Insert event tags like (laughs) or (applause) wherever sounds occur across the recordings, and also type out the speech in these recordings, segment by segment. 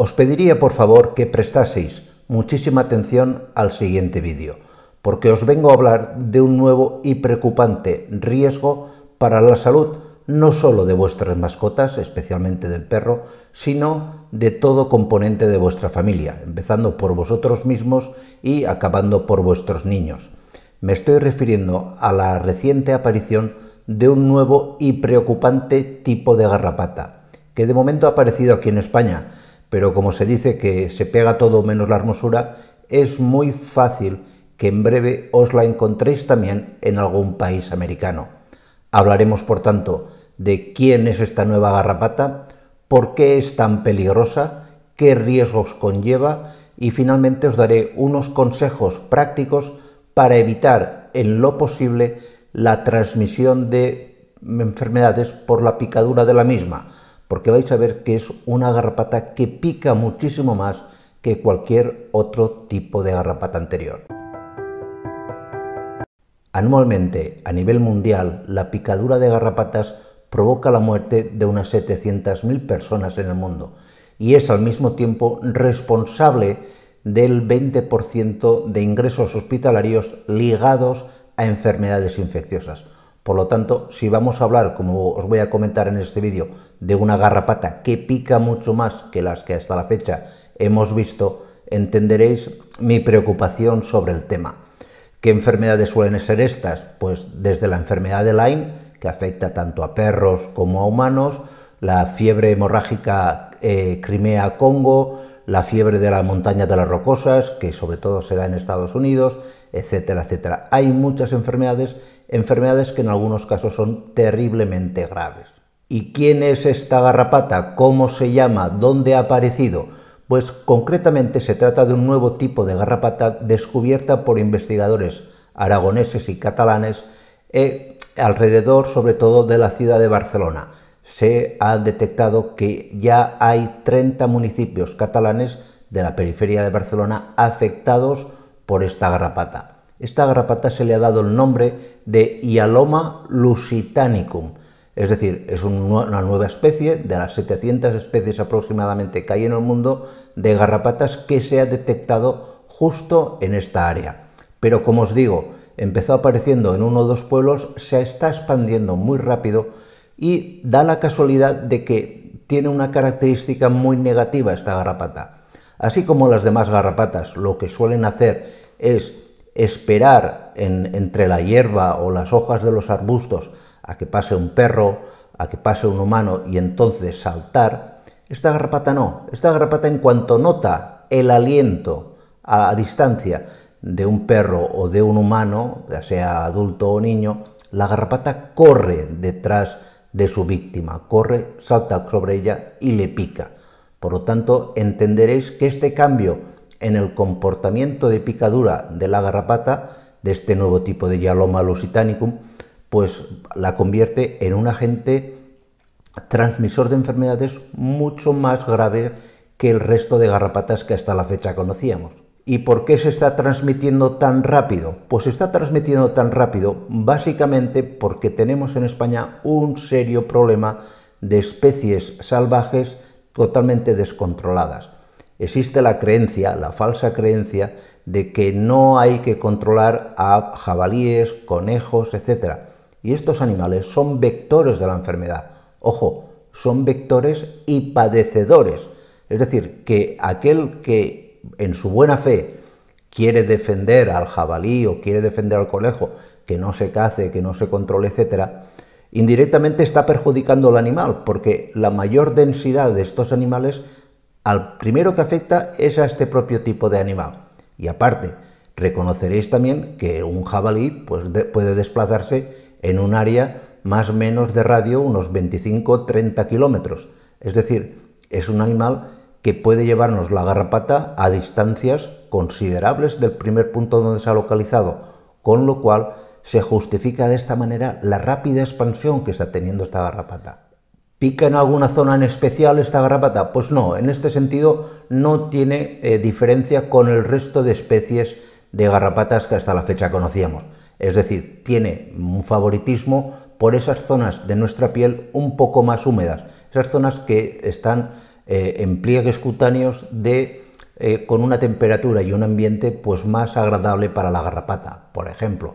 Os pediría por favor que prestaseis muchísima atención al siguiente vídeo, porque os vengo a hablar de un nuevo y preocupante riesgo para la salud no solo de vuestras mascotas, especialmente del perro, sino de todo componente de vuestra familia, empezando por vosotros mismos y acabando por vuestros niños. Me estoy refiriendo a la reciente aparición de un nuevo y preocupante tipo de garrapata, que de momento ha aparecido aquí en España, pero como se dice que se pega todo menos la hermosura, es muy fácil que en breve os la encontréis también en algún país americano. Hablaremos, por tanto, de quién es esta nueva garrapata, por qué es tan peligrosa, qué riesgos conlleva y finalmente os daré unos consejos prácticos para evitar en lo posible la transmisión de enfermedades por la picadura de la misma, porque vais a ver que es una garrapata que pica muchísimo más que cualquier otro tipo de garrapata anterior. Anualmente, a nivel mundial, la picadura de garrapatas provoca la muerte de unas 700.000 personas en el mundo y es al mismo tiempo responsable del 20% de ingresos hospitalarios ligados a enfermedades infecciosas. Por lo tanto, si vamos a hablar, como os voy a comentar en este vídeo, de una garrapata que pica mucho más que las que hasta la fecha hemos visto, entenderéis mi preocupación sobre el tema. ¿Qué enfermedades suelen ser estas? Pues desde la enfermedad de Lyme, que afecta tanto a perros como a humanos, la fiebre hemorrágica eh, Crimea-Congo, la fiebre de la montaña de las rocosas, que sobre todo se da en Estados Unidos, etcétera, etcétera. Hay muchas enfermedades enfermedades que en algunos casos son terriblemente graves. ¿Y quién es esta garrapata? ¿Cómo se llama? ¿Dónde ha aparecido? Pues concretamente se trata de un nuevo tipo de garrapata descubierta por investigadores aragoneses y catalanes eh, alrededor sobre todo de la ciudad de Barcelona. Se ha detectado que ya hay 30 municipios catalanes de la periferia de Barcelona afectados por esta garrapata. Esta garrapata se le ha dado el nombre de Ialoma lusitanicum, es decir, es una nueva especie de las 700 especies aproximadamente que hay en el mundo de garrapatas que se ha detectado justo en esta área. Pero como os digo, empezó apareciendo en uno o dos pueblos, se está expandiendo muy rápido y da la casualidad de que tiene una característica muy negativa esta garrapata. Así como las demás garrapatas lo que suelen hacer es esperar entre la hierba o las hojas de los arbustos a que pase un perro, a que pase un humano y entonces saltar, esta garrapata no. Esta garrapata en cuanto nota el aliento a, a distancia de un perro o de un humano, ya sea adulto o niño, la garrapata corre detrás de su víctima, corre, salta sobre ella y le pica. Por lo tanto, entenderéis que este cambio en el comportamiento de picadura de la garrapata, de este nuevo tipo de Yaloma lusitanicum, pues la convierte en un agente transmisor de enfermedades mucho más grave que el resto de garrapatas que hasta la fecha conocíamos. ¿Y por qué se está transmitiendo tan rápido? Pues se está transmitiendo tan rápido básicamente porque tenemos en España un serio problema de especies salvajes totalmente descontroladas. Existe la creencia, la falsa creencia, de que no hay que controlar a jabalíes, conejos, etc. Y estos animales son vectores de la enfermedad. Ojo, son vectores y padecedores. Es decir, que aquel que en su buena fe quiere defender al jabalí o quiere defender al conejo, que no se cace, que no se controle, etc., indirectamente está perjudicando al animal, porque la mayor densidad de estos animales al primero que afecta es a este propio tipo de animal. Y aparte, reconoceréis también que un jabalí pues, puede desplazarse en un área más o menos de radio, unos 25-30 kilómetros. Es decir, es un animal que puede llevarnos la garrapata a distancias considerables del primer punto donde se ha localizado, con lo cual se justifica de esta manera la rápida expansión que está teniendo esta garrapata. ¿Pica en alguna zona en especial esta garrapata? Pues no, en este sentido no tiene eh, diferencia con el resto de especies de garrapatas que hasta la fecha conocíamos. Es decir, tiene un favoritismo por esas zonas de nuestra piel un poco más húmedas, esas zonas que están eh, en pliegues cutáneos de, eh, con una temperatura y un ambiente pues, más agradable para la garrapata, por ejemplo,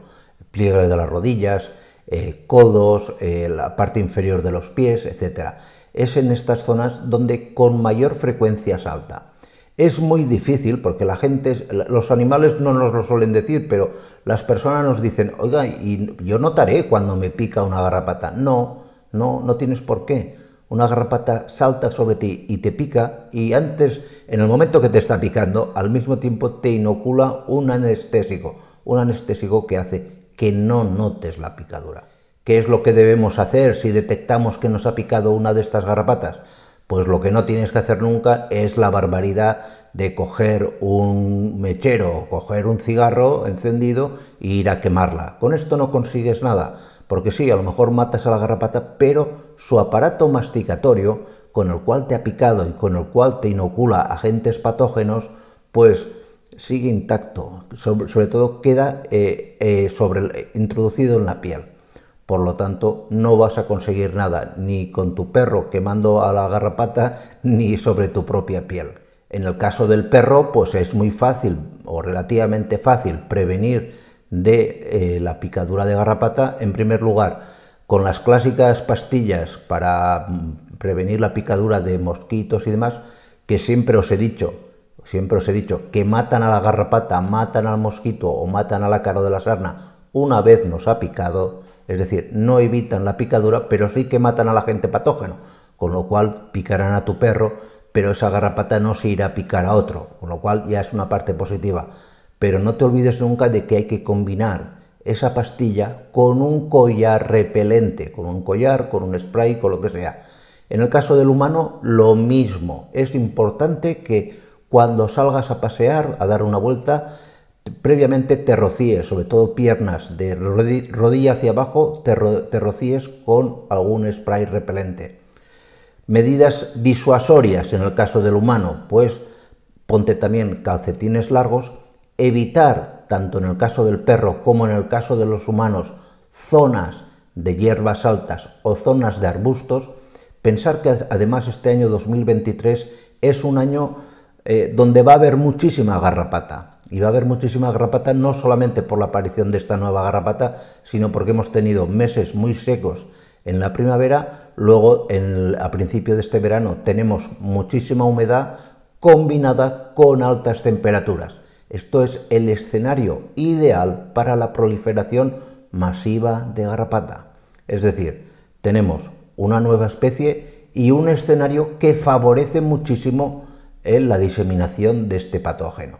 pliegue de las rodillas, eh, codos, eh, la parte inferior de los pies, etc. Es en estas zonas donde con mayor frecuencia salta. Es muy difícil porque la gente, los animales no nos lo suelen decir, pero las personas nos dicen, oiga, y yo notaré cuando me pica una garrapata. No, no, no tienes por qué. Una garrapata salta sobre ti y te pica y antes, en el momento que te está picando, al mismo tiempo te inocula un anestésico, un anestésico que hace que no notes la picadura. ¿Qué es lo que debemos hacer si detectamos que nos ha picado una de estas garrapatas? Pues lo que no tienes que hacer nunca es la barbaridad de coger un mechero coger un cigarro encendido e ir a quemarla. Con esto no consigues nada, porque sí, a lo mejor matas a la garrapata, pero su aparato masticatorio, con el cual te ha picado y con el cual te inocula agentes patógenos, pues sigue intacto, sobre, todo queda eh, eh, sobre, introducido en la piel. Por lo tanto, no vas a conseguir nada, ni con tu perro quemando a la garrapata, (laughs) ni sobre tu propia piel. En el caso del perro, pues es muy fácil o relativamente fácil prevenir de eh, la picadura de garrapata, en primer lugar, con las clásicas pastillas para mm, prevenir la picadura de mosquitos y demás, que siempre os he dicho, siempre os he dicho que matan a la garrapata, matan al mosquito o matan a la cara de la sarna una vez nos ha picado, es decir, no evitan la picadura, pero sí que matan a la gente patógeno, con lo cual picarán a tu perro, pero esa garrapata no se irá a picar a otro, con lo cual ya es una parte positiva. Pero no te olvides nunca de que hay que combinar esa pastilla con un collar repelente, con un collar, con un spray, con lo que sea. En el caso del humano, lo mismo. Es importante que cuando salgas a pasear, a dar una vuelta, previamente te rocíes, sobre todo piernas de rodilla hacia abajo, te, rocíes con algún spray repelente. Medidas disuasorias en el caso del humano, pues ponte también calcetines largos, evitar, tanto en el caso del perro como en el caso de los humanos, zonas de hierbas altas o zonas de arbustos, pensar que además este año 2023 es un año eh, donde va a haber muchísima garrapata. Y va a haber muchísima garrapata no solamente por la aparición de esta nueva garrapata, sino porque hemos tenido meses muy secos en la primavera, luego a principio de este verano tenemos muchísima humedad combinada con altas temperaturas. Esto es el escenario ideal para la proliferación masiva de garrapata. Es decir, tenemos una nueva especie y un escenario que favorece muchísimo en la diseminación de este patógeno,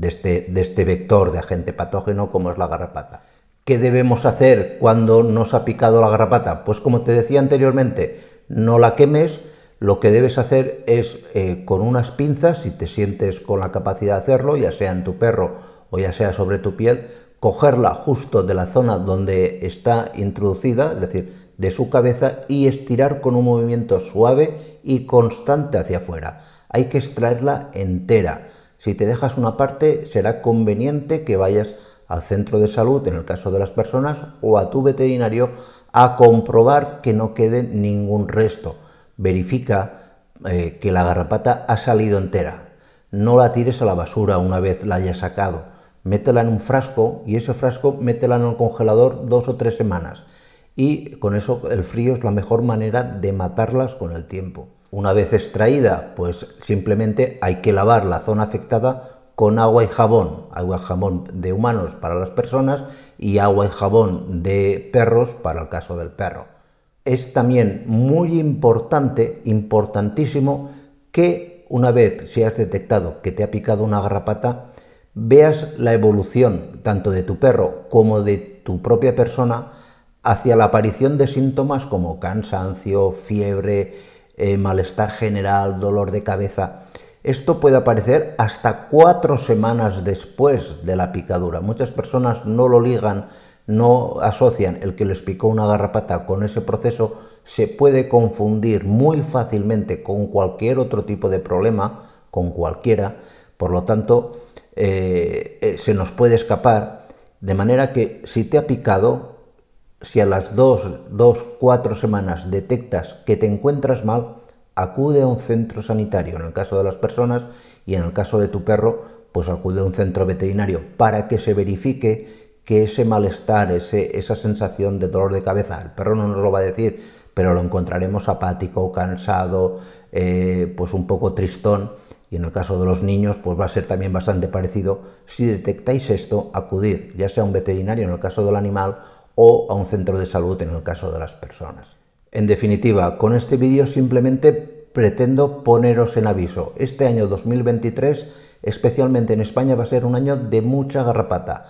este, de este, vector de agente patógeno como es la garrapata. ¿Qué debemos hacer cuando nos ha picado la garrapata? Pues como te decía anteriormente, no la quemes, lo que debes hacer es eh, con unas pinzas, si te sientes con la capacidad de hacerlo, ya sea en tu perro o ya sea sobre tu piel, cogerla justo de la zona donde está introducida, es decir, de su cabeza, y estirar con un movimiento suave y constante hacia afuera hay que extraerla entera. Si te dejas una parte, será conveniente que vayas al centro de salud, en el caso de las personas, o a tu veterinario a comprobar que no quede ningún resto. Verifica eh, que la garrapata ha salido entera. No la tires a la basura una vez la hayas sacado. Métela en un frasco y ese frasco métela en el congelador dos o tres semanas. Y con eso el frío es la mejor manera de matarlas con el tiempo. Una vez extraída, pues simplemente hay que lavar la zona afectada con agua y jabón, agua y jabón de humanos para las personas y agua y jabón de perros para el caso del perro. Es también muy importante, importantísimo, que una vez si has detectado que te ha picado una garrapata, veas la evolución tanto de tu perro como de tu propia persona hacia la aparición de síntomas como cansancio, fiebre, eh, malestar general, dolor de cabeza. Esto puede aparecer hasta cuatro semanas después de la picadura. Muchas personas no lo ligan, no asocian el que les picó una garrapata con ese proceso. Se puede confundir muy fácilmente con cualquier otro tipo de problema, con cualquiera. Por lo tanto, eh, eh, se nos puede escapar. De manera que si te ha picado, si a las dos, dos, cuatro semanas detectas que te encuentras mal, acude a un centro sanitario en el caso de las personas y en el caso de tu perro, pues acude a un centro veterinario para que se verifique que ese malestar, ese, esa sensación de dolor de cabeza, el perro no nos lo va a decir, pero lo encontraremos apático, cansado, eh, pues un poco tristón. Y en el caso de los niños, pues va a ser también bastante parecido. Si detectáis esto, acudir ya sea a un veterinario en el caso del animal o a un centro de salud en el caso de las personas. En definitiva, con este vídeo simplemente pretendo poneros en aviso. Este año 2023, especialmente en España, va a ser un año de mucha garrapata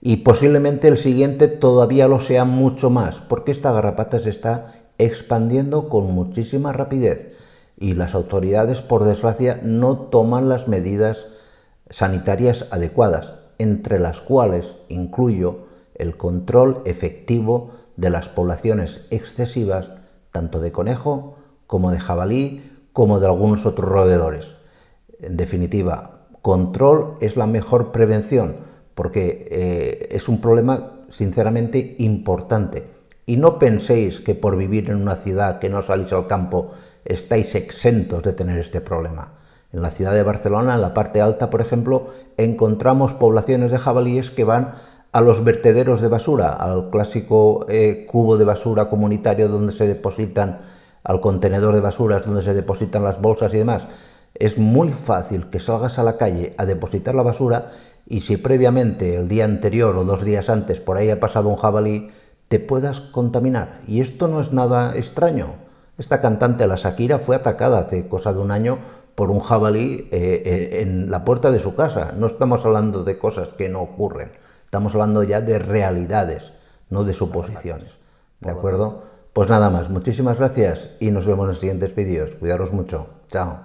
y posiblemente el siguiente todavía lo sea mucho más, porque esta garrapata se está expandiendo con muchísima rapidez y las autoridades, por desgracia, no toman las medidas sanitarias adecuadas, entre las cuales incluyo el control efectivo de las poblaciones excesivas, tanto de conejo como de jabalí, como de algunos otros roedores. En definitiva, control es la mejor prevención, porque eh, es un problema sinceramente importante. Y no penséis que por vivir en una ciudad que no salís al campo estáis exentos de tener este problema. En la ciudad de Barcelona, en la parte alta, por ejemplo, encontramos poblaciones de jabalíes que van a los vertederos de basura, al clásico eh, cubo de basura comunitario donde se depositan, al contenedor de basuras donde se depositan las bolsas y demás. Es muy fácil que salgas a la calle a depositar la basura y si previamente el día anterior o dos días antes por ahí ha pasado un jabalí, te puedas contaminar. Y esto no es nada extraño. Esta cantante, la Shakira, fue atacada hace cosa de un año por un jabalí eh, eh, en la puerta de su casa. No estamos hablando de cosas que no ocurren. Estamos hablando ya de realidades, no de suposiciones. ¿De acuerdo? Pues nada más, muchísimas gracias y nos vemos en los siguientes vídeos. Cuidaros mucho. Chao.